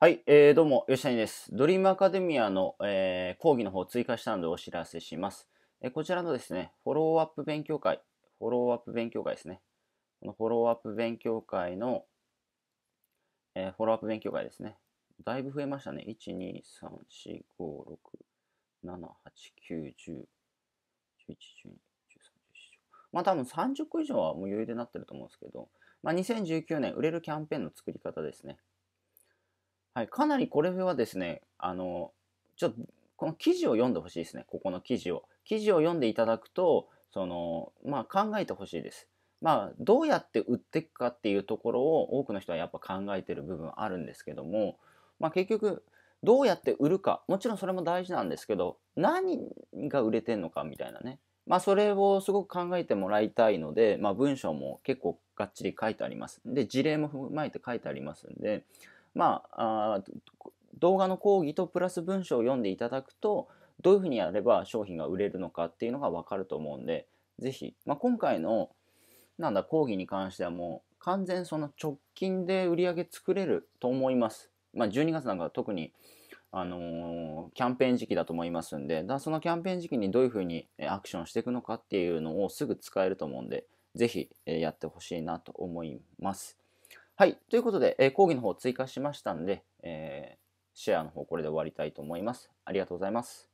はい、えー、どうも、吉谷です。ドリームアカデミアの、えー、講義の方を追加したのでお知らせします、えー、こちらのですね、フォローアップ勉強会、フォローアップ勉強会ですね。このフォローアップ勉強会の、えー、フォローアップ勉強会ですね。だいぶ増えましたね。1、2、3、4、5、6、7、8、9、10、11、12、13、14、まあ多分30個以上は余裕でなってると思うんですけど、まあ、2019年売れるキャンペーンの作り方ですね。はい、かなりこれはですね、あの、ちょっと、この記事を読んでほしいですね、ここの記事を。記事を読んでいただくと、その、まあ、考えてほしいです。まあ、どうやって売っていくかっていうところを多くの人はやっぱ考えてる部分あるんですけども、まあ、結局どうやって売るかもちろんそれも大事なんですけど何が売れてんのかみたいなね、まあ、それをすごく考えてもらいたいので、まあ、文章も結構がっちり書いてありますで事例も踏まえて書いてありますんでまあ、あ動画の講義とプラス文章を読んでいただくとどういうふうにやれば商品が売れるのかっていうのが分かると思うんで是非、まあ、今回のなんだ講義に関してはもう完全その直近で売り上げ作れると思います。まあ、12月なんか特にあのー、キャンペーン時期だと思いますんで、だそのキャンペーン時期にどういうふうにアクションしていくのかっていうのをすぐ使えると思うんで、ぜひやってほしいなと思います。はい。ということで、えー、講義の方追加しましたんで、えー、シェアの方これで終わりたいと思います。ありがとうございます。